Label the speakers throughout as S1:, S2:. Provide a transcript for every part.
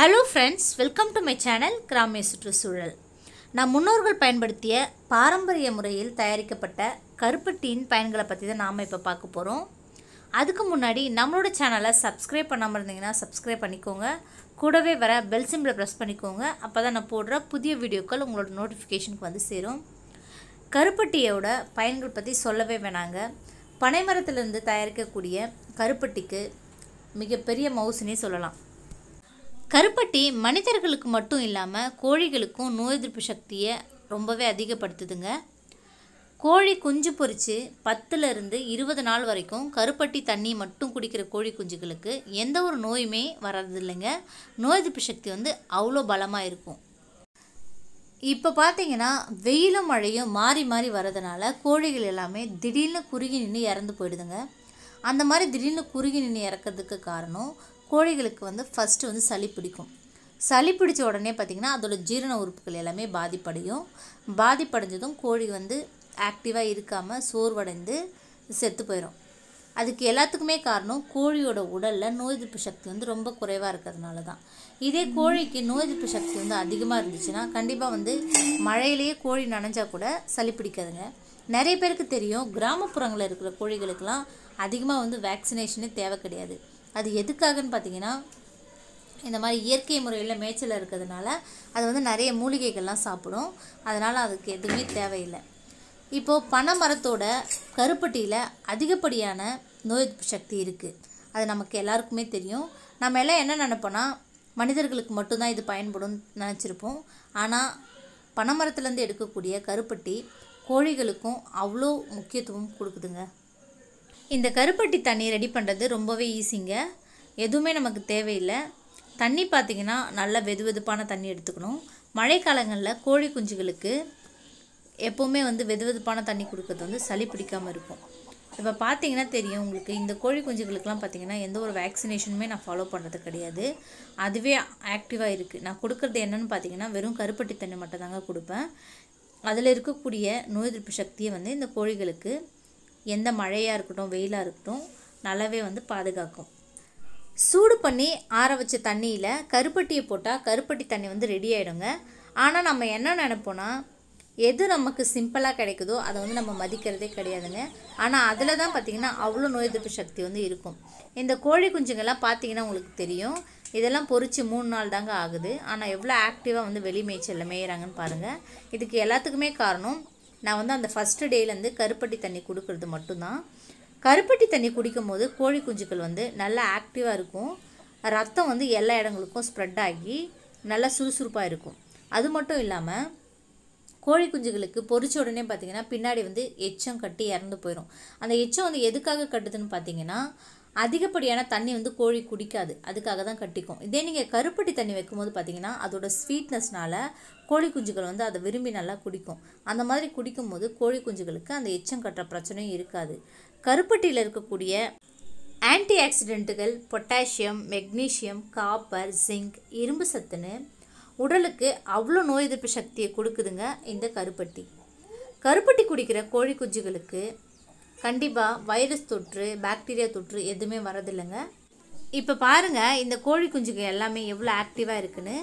S1: hello friends welcome to my channel கிராமிய சுற்றுச்சூழல் நான் முன்னோர்கள் பயன்படுத்திய பாரம்பரிய முறையில் தயாரிக்கப்பட்ட கருப்பட்டியின் பயன்களை பற்றி தான் நாம் இப்போ பார்க்க போகிறோம் அதுக்கு முன்னாடி நம்மளோட சேனலை சப்ஸ்கிரைப் பண்ணாமல் இருந்தீங்கன்னா சப்ஸ்கிரைப் பண்ணிக்கோங்க கூடவே வர பெல் சிம்பிளை ப்ரெஸ் பண்ணிக்கோங்க அப்போ தான் நான் போடுற புதிய வீடியோக்கள் உங்களோட நோட்டிஃபிகேஷனுக்கு வந்து சேரும் கருப்பட்டியோட பயன்கள் பற்றி சொல்லவே வேணாங்க பனைமரத்திலிருந்து தயாரிக்கக்கூடிய கருப்பட்டிக்கு மிகப்பெரிய மவுசுனே சொல்லலாம் கருப்பட்டி மனிதர்களுக்கு மட்டும் இல்லாமல் கோழிகளுக்கும் நோய் எதிர்ப்பு சக்தியை ரொம்பவே அதிகப்படுத்துதுங்க கோழி குஞ்சு பொறித்து பத்துலேருந்து இருபது நாள் வரைக்கும் கருப்பட்டி தண்ணி மட்டும் குடிக்கிற கோழி குஞ்சுகளுக்கு எந்த ஒரு நோயுமே வர்றதில்லைங்க நோய் எதிர்ப்பு சக்தி வந்து அவ்வளோ பலமாக இருக்கும் இப்போ பார்த்தீங்கன்னா வெயிலும் மழையும் மாறி மாறி வரதுனால கோழிகள் எல்லாமே திடீர்னு குறுகி நின்று இறந்து போயிடுதுங்க அந்த மாதிரி திடீர்னு குறுகி நின்று இறக்கிறதுக்கு காரணம் கோழிகளுக்கு வந்து ஃபஸ்ட்டு வந்து சளி பிடிக்கும் சளி பிடிச்ச உடனே பார்த்திங்கன்னா அதோடய ஜீரண உறுப்புகள் எல்லாமே பாதிப்படையும் பாதிப்படைஞ்சதும் கோழி வந்து ஆக்டிவாக இருக்காமல் சோர்வடைந்து செத்து போயிடும் அதுக்கு எல்லாத்துக்குமே காரணம் கோழியோட உடலில் நோய் எதிர்ப்பு சக்தி வந்து ரொம்ப குறைவாக இருக்கிறதுனால தான் இதே கோழிக்கு நோய் எதிர்ப்பு சக்தி வந்து அதிகமாக இருந்துச்சுன்னா கண்டிப்பாக வந்து மழையிலேயே கோழி நனைஞ்சால் கூட சளி பிடிக்காதுங்க நிறைய பேருக்கு தெரியும் கிராமப்புறங்களில் இருக்கிற கோழிகளுக்கெல்லாம் அதிகமாக வந்து வேக்சினேஷனே தேவை கிடையாது அது எதுக்காகன்னு பார்த்தீங்கன்னா இந்த மாதிரி இயற்கை முறையில் மேய்ச்சல் இருக்கிறதுனால அது வந்து நிறைய மூலிகைகள்லாம் சாப்பிடும் அதனால் அதுக்கு எதுவுமே தேவையில்லை இப்போது பனை மரத்தோட கருப்பட்டியில் அதிகப்படியான நோய் எதிர்ப்பு சக்தி இருக்குது அது நமக்கு எல்லாருக்குமே தெரியும் நம்ம எல்லாம் என்ன நினப்போன்னா மனிதர்களுக்கு மட்டும்தான் இது பயன்படும் நினச்சிருப்போம் ஆனால் பனைமரத்துலேருந்து எடுக்கக்கூடிய கருப்பட்டி கோழிகளுக்கும் அவ்வளோ முக்கியத்துவம் கொடுக்குதுங்க இந்த கருப்பட்டி தண்ணி ரெடி பண்ணுறது ரொம்பவே ஈஸிங்க எதுவுமே நமக்கு தேவையில்லை தண்ணி பார்த்திங்கன்னா நல்ல வெது வெதுப்பான தண்ணி எடுத்துக்கணும் மழைக்காலங்களில் கோழி குஞ்சுகளுக்கு எப்போவுமே வந்து வெது வெதுப்பான தண்ணி கொடுக்கறது வந்து சளி பிடிக்காமல் இருக்கும் இப்போ பார்த்தீங்கன்னா தெரியும் உங்களுக்கு இந்த கோழி குஞ்சுகளுக்கெலாம் பார்த்திங்கன்னா எந்த ஒரு வேக்சினேஷனுமே நான் ஃபாலோ பண்ணுறது கிடையாது அதுவே ஆக்டிவாக இருக்குது நான் கொடுக்குறது என்னென்னு பார்த்தீங்கன்னா வெறும் கருப்பட்டி தண்ணி மட்டும் தாங்க கொடுப்பேன் அதில் இருக்கக்கூடிய நோய் எதிர்ப்பு சக்தியை வந்து இந்த கோழிகளுக்கு எந்த மழையாக இருக்கட்டும் வெயிலாக இருக்கட்டும் நல்லாவே வந்து பாதுகாக்கும் சூடு பண்ணி ஆற வச்ச தண்ணியில் கருப்பட்டியை போட்டால் கருப்பட்டி தண்ணி வந்து ரெடி ஆகிடுங்க ஆனால் நம்ம என்ன நினைப்போன்னா எது நமக்கு சிம்பிளாக கிடைக்குதோ அதை வந்து நம்ம மதிக்கிறதே கிடையாதுங்க ஆனால் அதில் தான் பார்த்திங்கன்னா அவ்வளோ நோய் எதிர்ப்பு சக்தி வந்து இருக்கும் இந்த கோழி குஞ்சுங்கள்லாம் பார்த்திங்கன்னா உங்களுக்கு தெரியும் இதெல்லாம் பொறிச்சு மூணு நாள் தாங்க ஆகுது ஆனால் எவ்வளோ ஆக்டிவாக வந்து வெளி மேய்ச்சலில் மேயிறாங்கன்னு பாருங்கள் இதுக்கு எல்லாத்துக்குமே காரணம் நான் வந்து அந்த ஃபஸ்ட்டு டேலேருந்து கருப்பட்டி தண்ணி கொடுக்கறது மட்டும்தான் கருப்பட்டி தண்ணி குடிக்கும் போது கோழி குஞ்சுக்கள் வந்து நல்லா ஆக்டிவாக இருக்கும் ரத்தம் வந்து எல்லா இடங்களுக்கும் ஸ்ப்ரெட் ஆகி நல்லா சுறுசுறுப்பாக இருக்கும் அது மட்டும் இல்லாமல் கோழி குஞ்சுகளுக்கு பொறிச்ச உடனே பார்த்திங்கன்னா பின்னாடி வந்து எச்சம் கட்டி இறந்து போயிடும் அந்த எச்சம் வந்து எதுக்காக கட்டுதுன்னு பார்த்தீங்கன்னா அதிகப்படியான தண்ணி வந்து கோழி குடிக்காது அதுக்காக தான் கட்டிக்கும் இதே நீங்கள் கருப்பட்டி தண்ணி வைக்கும்போது பார்த்தீங்கன்னா அதோட ஸ்வீட்னஸ்னால் கோழி குஞ்சுகள் வந்து அதை விரும்பி நல்லா குடிக்கும் அந்த மாதிரி குடிக்கும்போது கோழி குஞ்சுகளுக்கு அந்த எச்சம் கட்டுற பிரச்சனையும் இருக்காது கருப்பட்டியில் இருக்கக்கூடிய ஆன்டி ஆக்சிடென்ட்டுகள் பொட்டாசியம் மெக்னீஷியம் காப்பர் ஜிங்க் இரும்பு சத்துன்னு உடலுக்கு அவ்வளோ நோய் எதிர்ப்பு சக்தியை கொடுக்குதுங்க இந்த கருப்பட்டி கருப்பட்டி குடிக்கிற கோழி குஞ்சுகளுக்கு கண்டிப்பாக வைரஸ் தொற்று பாக்டீரியா தொற்று எதுவுமே வரதில்லைங்க இப்போ பாருங்கள் இந்த கோழி குஞ்சுக்கு எல்லாமே எவ்வளோ ஆக்டிவாக இருக்குன்னு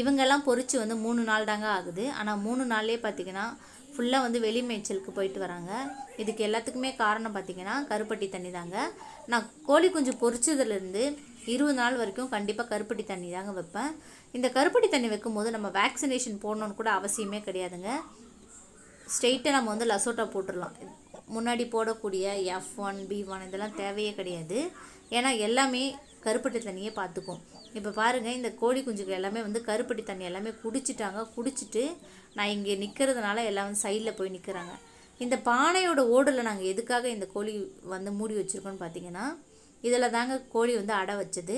S1: இவங்கெல்லாம் பொறிச்சு வந்து மூணு நாள் தாங்க ஆகுது ஆனால் மூணு நாள்லேயே பார்த்திங்கன்னா ஃபுல்லாக வந்து வெளி மேய்ச்சலுக்கு போயிட்டு வராங்க இதுக்கு எல்லாத்துக்குமே காரணம் பார்த்திங்கன்னா கருப்பட்டி தண்ணி தாங்க நான் கோழி குஞ்சு பொறிச்சதுலேருந்து இருபது நாள் வரைக்கும் கண்டிப்பாக கருப்பட்டி தண்ணி தாங்க வைப்பேன் இந்த கருப்பட்டி தண்ணி வைக்கும்போது நம்ம வேக்சினேஷன் போடணுன்னு கூட அவசியமே கிடையாதுங்க ஸ்ட்ரெயிட்டாக நம்ம வந்து லசோட்டா போட்டுடலாம் முன்னாடி போடக்கூடிய எஃப் ஒன் பி ஒன் இதெல்லாம் தேவையே கிடையாது ஏன்னா எல்லாமே கருப்பட்டி தண்ணியே பார்த்துக்கும் இப்போ பாருங்கள் இந்த கோழி குஞ்சுகள் எல்லாமே வந்து கருப்பட்டி தண்ணி எல்லாமே குடிச்சிட்டாங்க குடிச்சிட்டு நான் இங்கே நிற்கிறதுனால எல்லாம் வந்து சைடில் போய் நிற்கிறாங்க இந்த பானையோட ஓடில் நாங்கள் எதுக்காக இந்த கோழி வந்து மூடி வச்சுருக்கோன்னு பார்த்தீங்கன்னா இதில் தாங்க கோழி வந்து அடை வச்சது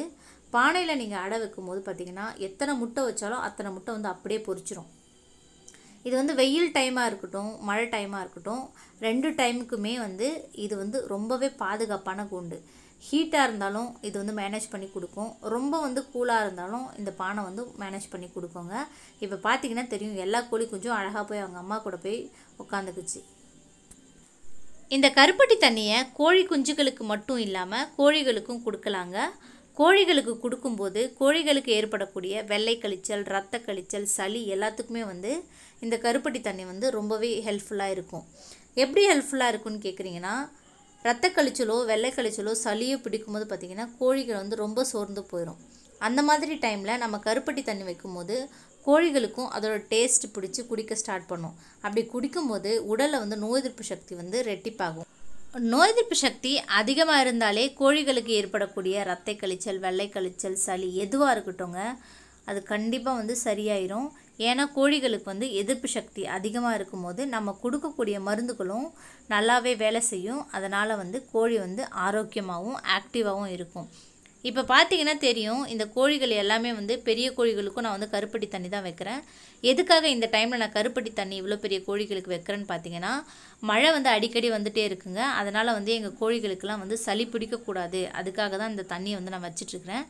S1: பானையில் நீங்கள் அடை வைக்கும்போது பார்த்தீங்கன்னா எத்தனை முட்டை வச்சாலும் அத்தனை முட்டை வந்து அப்படியே பொறிச்சிரும் இது வந்து வெயில் டைமாக இருக்கட்டும் மழை டைமாக இருக்கட்டும் ரெண்டு டைமுக்குமே வந்து இது வந்து ரொம்பவே பாதுகாப்பான கூண்டு ஹீட்டாக இருந்தாலும் இது வந்து மேனேஜ் பண்ணி கொடுக்கும் ரொம்ப வந்து கூலாக இருந்தாலும் இந்த பானை வந்து மேனேஜ் பண்ணி கொடுக்குங்க இப்போ பார்த்தீங்கன்னா தெரியும் எல்லா கோழி குஞ்சும் அழகாக போய் அவங்க அம்மா கூட போய் உட்காந்துக்குச்சு இந்த கருப்பட்டி தண்ணியை கோழி குஞ்சுகளுக்கு மட்டும் இல்லாமல் கோழிகளுக்கும் கொடுக்கலாங்க கோழிகளுக்கு கொடுக்கும்போது கோழிகளுக்கு ஏற்படக்கூடிய வெள்ளை கழிச்சல் ரத்த கழிச்சல் சளி எல்லாத்துக்குமே வந்து இந்த கருப்பட்டி தண்ணி வந்து ரொம்பவே ஹெல்ப்ஃபுல்லாக இருக்கும் எப்படி ஹெல்ப்ஃபுல்லாக இருக்கும்னு கேட்குறீங்கன்னா ரத்த கழிச்சலோ வெள்ளை கழிச்சலோ சளியோ பிடிக்கும்போது பார்த்திங்கன்னா கோழிகள் வந்து ரொம்ப சோர்ந்து போயிடும் அந்த மாதிரி டைமில் நம்ம கருப்பட்டி தண்ணி வைக்கும்போது கோழிகளுக்கும் அதோட டேஸ்ட் பிடிச்சி குடிக்க ஸ்டார்ட் பண்ணும் அப்படி குடிக்கும்போது உடலில் வந்து நோய் எதிர்ப்பு சக்தி வந்து ரெட்டிப்பாகும் நோய் எதிர்ப்பு சக்தி அதிகமாக இருந்தாலே கோழிகளுக்கு ஏற்படக்கூடிய ரத்தை கழிச்சல் வெள்ளை கழிச்சல் சளி எதுவாக இருக்கட்டும்ங்க அது கண்டிப்பாக வந்து சரியாயிரும் ஏன்னா கோழிகளுக்கு வந்து எதிர்ப்பு சக்தி அதிகமாக இருக்கும் போது நம்ம கொடுக்கக்கூடிய மருந்துகளும் நல்லாவே வேலை செய்யும் அதனால் வந்து கோழி வந்து ஆரோக்கியமாகவும் ஆக்டிவாகவும் இருக்கும் இப்போ பார்த்தீங்கன்னா தெரியும் இந்த கோழிகள் எல்லாமே வந்து பெரிய கோழிகளுக்கும் நான் வந்து கருப்பட்டி தண்ணி தான் வைக்கிறேன் எதுக்காக இந்த டைமில் நான் கருப்பட்டி தண்ணி இவ்வளோ பெரிய கோழிகளுக்கு வைக்கிறேன்னு பார்த்தீங்கன்னா மழை வந்து அடிக்கடி வந்துகிட்டே இருக்குங்க அதனால் வந்து எங்கள் கோழிகளுக்கெல்லாம் வந்து சளி பிடிக்கக்கூடாது அதுக்காக தான் இந்த தண்ணியை வந்து நான் வச்சிட்ருக்கிறேன்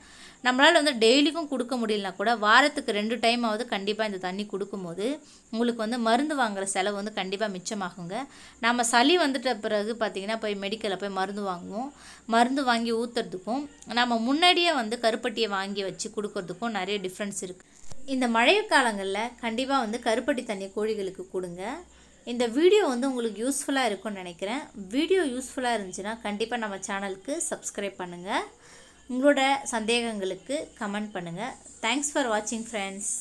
S1: நம்மளால் வந்து டெய்லிக்கும் கொடுக்க முடியலனா கூட வாரத்துக்கு ரெண்டு டைமாவது கண்டிப்பாக இந்த தண்ணி கொடுக்கும்போது உங்களுக்கு வந்து மருந்து வாங்குகிற செலவு வந்து கண்டிப்பாக மிச்சமாகுங்க நம்ம சளி வந்துட்ட பிறகு பார்த்திங்கன்னா போய் மெடிக்கலில் போய் மருந்து வாங்குவோம் மருந்து வாங்கி ஊற்றுறதுக்கும் நம்ம முன்னாடியே வந்து கருப்பட்டியை வாங்கி வச்சு கொடுக்கறதுக்கும் நிறைய டிஃப்ரென்ஸ் இருக்குது இந்த மழை காலங்களில் கண்டிப்பாக வந்து கருப்பட்டி தண்ணி கோழிகளுக்கு கொடுங்க இந்த வீடியோ வந்து உங்களுக்கு யூஸ்ஃபுல்லாக இருக்கும்னு நினைக்கிறேன் வீடியோ யூஸ்ஃபுல்லாக இருந்துச்சுன்னா கண்டிப்பாக நம்ம சேனலுக்கு சப்ஸ்கிரைப் பண்ணுங்கள் உங்களோட சந்தேகங்களுக்கு கமெண்ட் பண்ணுங்கள் தேங்க்ஸ் ஃபார் வாட்சிங் ஃப்ரெண்ட்ஸ்